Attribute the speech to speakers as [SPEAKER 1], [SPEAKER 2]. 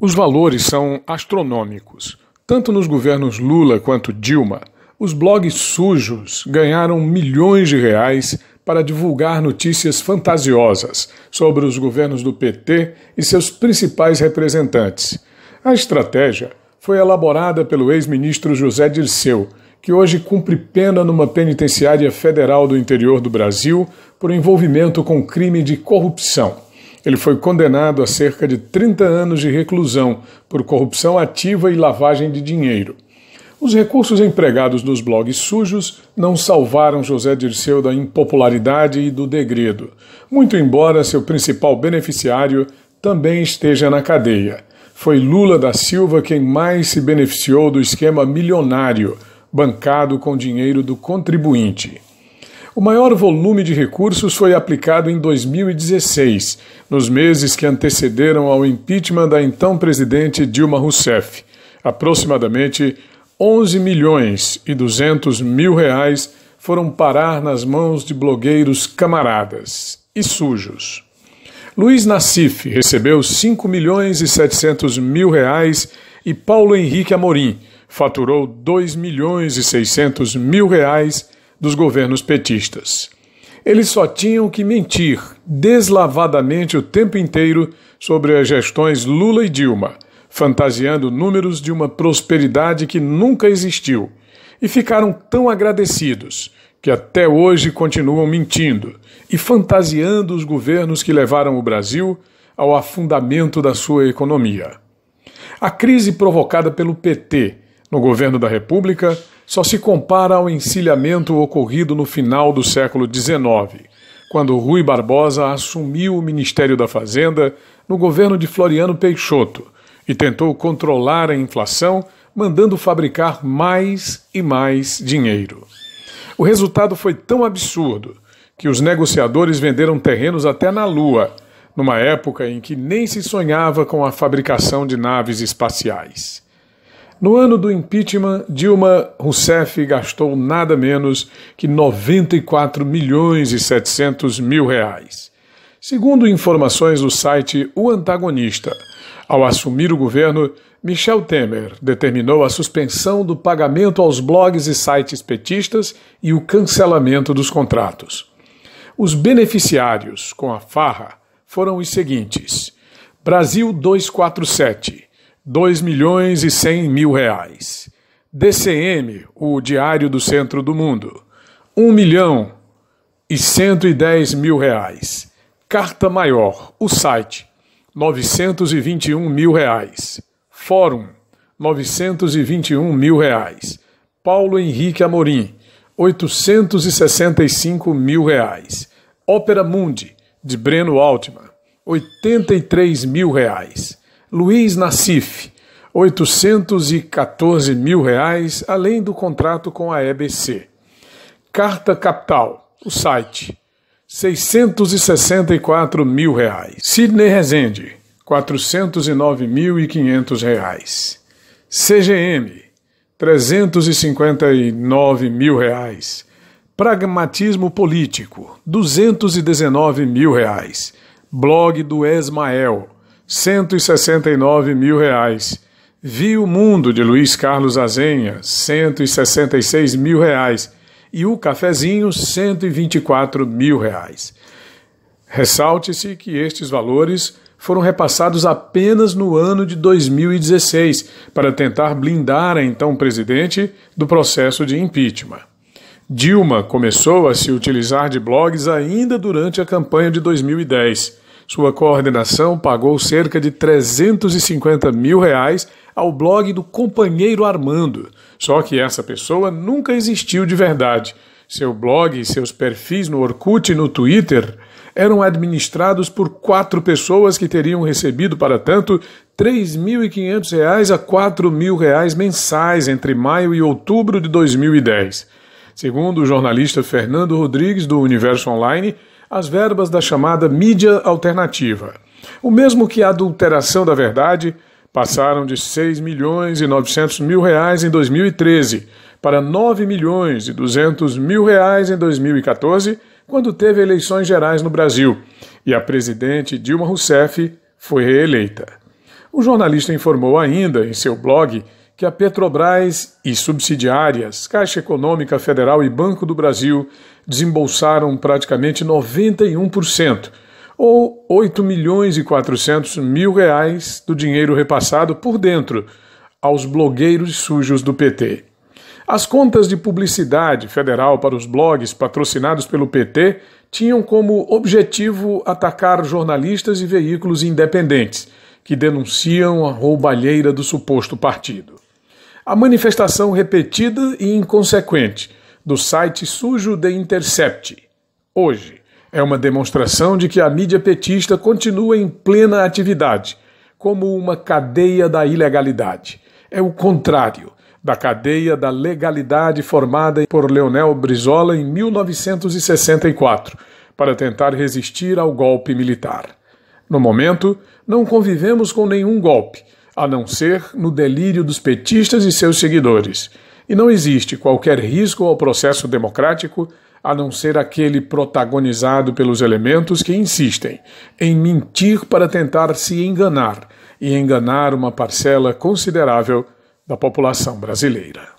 [SPEAKER 1] Os valores são astronômicos. Tanto nos governos Lula quanto Dilma, os blogs sujos ganharam milhões de reais para divulgar notícias fantasiosas sobre os governos do PT e seus principais representantes. A estratégia foi elaborada pelo ex-ministro José Dirceu, que hoje cumpre pena numa penitenciária federal do interior do Brasil por envolvimento com crime de corrupção. Ele foi condenado a cerca de 30 anos de reclusão por corrupção ativa e lavagem de dinheiro. Os recursos empregados nos blogs sujos não salvaram José Dirceu da impopularidade e do degredo, muito embora seu principal beneficiário também esteja na cadeia. Foi Lula da Silva quem mais se beneficiou do esquema milionário, bancado com dinheiro do contribuinte. O maior volume de recursos foi aplicado em 2016, nos meses que antecederam ao impeachment da então presidente Dilma Rousseff, aproximadamente 11 milhões e 200 mil reais foram parar nas mãos de blogueiros camaradas e sujos. Luiz Nassif recebeu 5 milhões e 700 mil reais e Paulo Henrique Amorim faturou 2 milhões e 600 mil reais dos governos petistas. Eles só tinham que mentir deslavadamente o tempo inteiro sobre as gestões Lula e Dilma, fantasiando números de uma prosperidade que nunca existiu, e ficaram tão agradecidos que até hoje continuam mentindo e fantasiando os governos que levaram o Brasil ao afundamento da sua economia. A crise provocada pelo PT no governo da República só se compara ao encilhamento ocorrido no final do século XIX, quando Rui Barbosa assumiu o Ministério da Fazenda no governo de Floriano Peixoto e tentou controlar a inflação, mandando fabricar mais e mais dinheiro. O resultado foi tão absurdo que os negociadores venderam terrenos até na Lua, numa época em que nem se sonhava com a fabricação de naves espaciais. No ano do impeachment, Dilma Rousseff gastou nada menos que 94 milhões e 700 mil reais. Segundo informações do site O Antagonista, ao assumir o governo, Michel Temer determinou a suspensão do pagamento aos blogs e sites petistas e o cancelamento dos contratos. Os beneficiários com a farra foram os seguintes: Brasil 247, 2 milhões e 100 mil reais. DCM, o Diário do Centro do Mundo, 1 milhão e 110 mil reais. Carta Maior, o site, 921 mil reais. Fórum, 921 mil reais. Paulo Henrique Amorim, 865 mil reais. Ópera Mundi, de Breno Altman, 83 mil reais. Luiz Nassif, 814 mil reais, além do contrato com a EBC. Carta Capital, o site, 664 mil reais. Sidney Rezende, 409.500 reais. CGM, 359 mil reais. Pragmatismo Político, 219 mil reais. Blog do Esmael, 169 mil reais. Vi o Mundo, de Luiz Carlos Azenha, 166 mil reais. E o Cafezinho, 124 mil reais. Ressalte-se que estes valores foram repassados apenas no ano de 2016 para tentar blindar a então presidente do processo de impeachment. Dilma começou a se utilizar de blogs ainda durante a campanha de 2010. Sua coordenação pagou cerca de 350 mil reais ao blog do companheiro Armando. Só que essa pessoa nunca existiu de verdade. Seu blog e seus perfis no Orkut e no Twitter eram administrados por quatro pessoas que teriam recebido, para tanto, R$ 3.500 a R$ reais mensais entre maio e outubro de 2010. Segundo o jornalista Fernando Rodrigues, do Universo Online, as verbas da chamada mídia alternativa. O mesmo que a adulteração da verdade passaram de 6 milhões e 900 mil reais em 2013 para 9 milhões e 200 mil reais em 2014, quando teve eleições gerais no Brasil, e a presidente Dilma Rousseff foi reeleita. O jornalista informou ainda, em seu blog, que a Petrobras e subsidiárias, Caixa Econômica Federal e Banco do Brasil desembolsaram praticamente 91%, ou 8 milhões e 400 mil reais do dinheiro repassado por dentro aos blogueiros sujos do PT. As contas de publicidade federal para os blogs patrocinados pelo PT tinham como objetivo atacar jornalistas e veículos independentes que denunciam a roubalheira do suposto partido. A manifestação repetida e inconsequente do site sujo The Intercept, hoje, é uma demonstração de que a mídia petista continua em plena atividade, como uma cadeia da ilegalidade. É o contrário da cadeia da legalidade formada por Leonel Brizola em 1964 para tentar resistir ao golpe militar. No momento, não convivemos com nenhum golpe, a não ser no delírio dos petistas e seus seguidores. E não existe qualquer risco ao processo democrático a não ser aquele protagonizado pelos elementos que insistem em mentir para tentar se enganar e enganar uma parcela considerável da população brasileira.